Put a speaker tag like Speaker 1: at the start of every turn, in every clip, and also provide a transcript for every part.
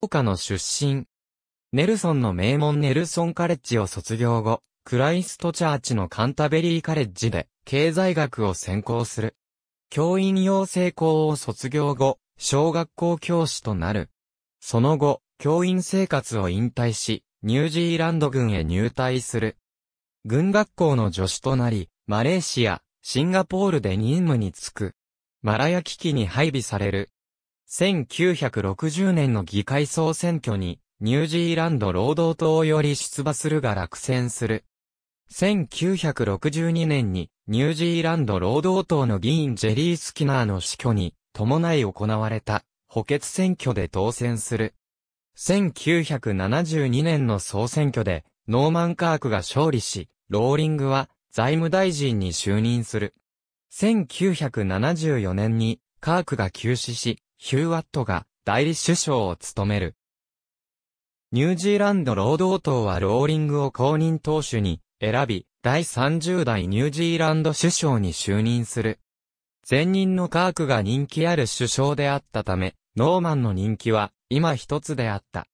Speaker 1: 岡の出身。ネルソンの名門ネルソンカレッジを卒業後、クライストチャーチのカンタベリーカレッジで経済学を専攻する。教員養成校を卒業後、小学校教師となる。その後、教員生活を引退し、ニュージーランド軍へ入隊する。軍学校の助手となり、マレーシア、シンガポールで任務に就く。マラヤ危機に配備される1960年の議会総選挙に、ニュージーランド労働党より出馬するが落選する。1962年に、ニュージーランド労働党の議員ジェリー・スキナーの死去に、伴い行われた、補欠選挙で当選する。1972年の総選挙で、ノーマン・カークが勝利し、ローリングは財務大臣に就任する。1974年にカークが休止し、ヒューワットが代理首相を務める。ニュージーランド労働党はローリングを公認党首に選び、第30代ニュージーランド首相に就任する。前任のカークが人気ある首相であったため、ノーマンの人気は今一つであった。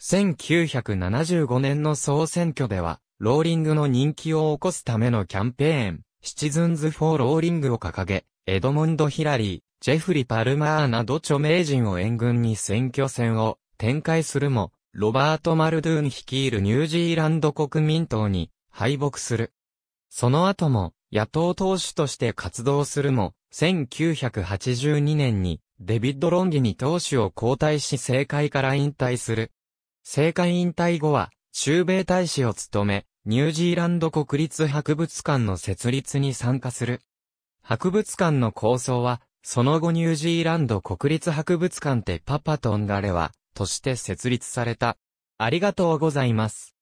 Speaker 1: 1975年の総選挙では、ローリングの人気を起こすためのキャンペーン、シチズンズ・フォー・ローリングを掲げ、エドモンド・ヒラリー、ジェフリ・パルマーなど著名人を援軍に選挙戦を展開するも、ロバート・マルドゥーン率いるニュージーランド国民党に敗北する。その後も野党党首として活動するも、1982年にデビッド・ロンギに党首を交代し政界から引退する。政界引退後は中米大使を務め、ニュージーランド国立博物館の設立に参加する。博物館の構想は、その後ニュージーランド国立博物館でパパとンガレは、として設立された。ありがとうございます。